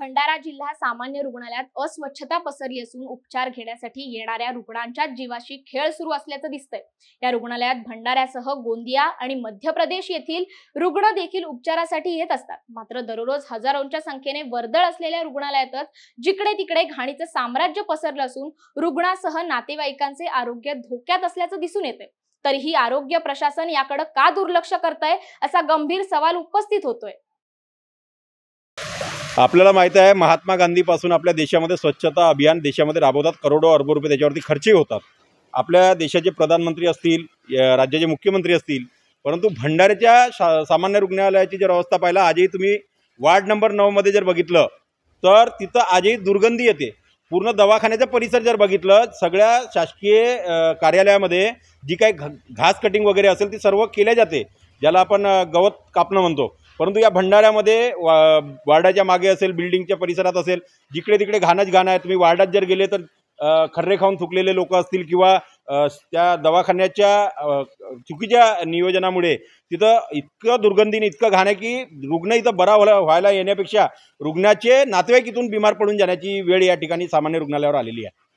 भंडारा जिल्हा सामान्य रुग्णालयात अस्वच्छता पसरली असून उपचार घेण्यासाठी येणाऱ्या रुग्णांच्या जीवाशी खेळ सुरू असल्याचं दिसतंय या रुग्णालयात भंडाऱ्यासह गोंदिया आणि मध्य प्रदेश येथील रुग्ण देखील उपचारासाठी येत असतात मात्र दररोज हजारोंच्या संख्येने वर्दळ असलेल्या रुग्णालयातच जिकडे तिकडे घाणीचं साम्राज्य पसरलं असून रुग्णासह नातेवाईकांचे आरोग्य धोक्यात असल्याचं दिसून येतंय तरीही आरोग्य प्रशासन याकडे का दुर्लक्ष करतंय असा गंभीर सवाल उपस्थित होतोय आपल्याला माहित आहे महात्मा गांधीपासून आपल्या देशामध्ये स्वच्छता अभियान देशामध्ये राबवतात करोडो अरबो रुपये त्याच्यावरती खर्चही होतात आपल्या देशाचे प्रधानमंत्री असतील राज्याचे मुख्यमंत्री असतील परंतु भंडाऱ्याच्या शा सामान्य रुग्णालयाची जर अवस्था पाहिला आजही तुम्ही वार्ड नंबर नऊमध्ये जर बघितलं तर तिथं आजही दुर्गंधी येते पूर्ण दवाखान्याचा परिसर जर बघितलं सगळ्या शासकीय कार्यालयामध्ये जी काही घ घास कटिंग वगैरे असेल ती सर्व केल्या जाते ज्याला आपण गवत कापणं म्हणतो परंतु या भंडाऱ्यामध्ये वा वार्डाच्या मागे असेल बिल्डिंगच्या परिसरात असेल जिकडे तिकडे घाणच घाण आहे तुम्ही वार्डात जर गेले तर खर्रे खाऊन थुकलेले लोक असतील किंवा त्या दवाखान्याच्या चुकीच्या नियोजनामुळे तिथं इतकं दुर्गंधीने इतकं घाण आहे की रुग्ण इथं बरा व्हायला व्हायला येण्यापेक्षा रुग्णाचे नातेवाईक इथून बिमार पडून जाण्याची वेळ या ठिकाणी सामान्य रुग्णालयावर आलेली आहे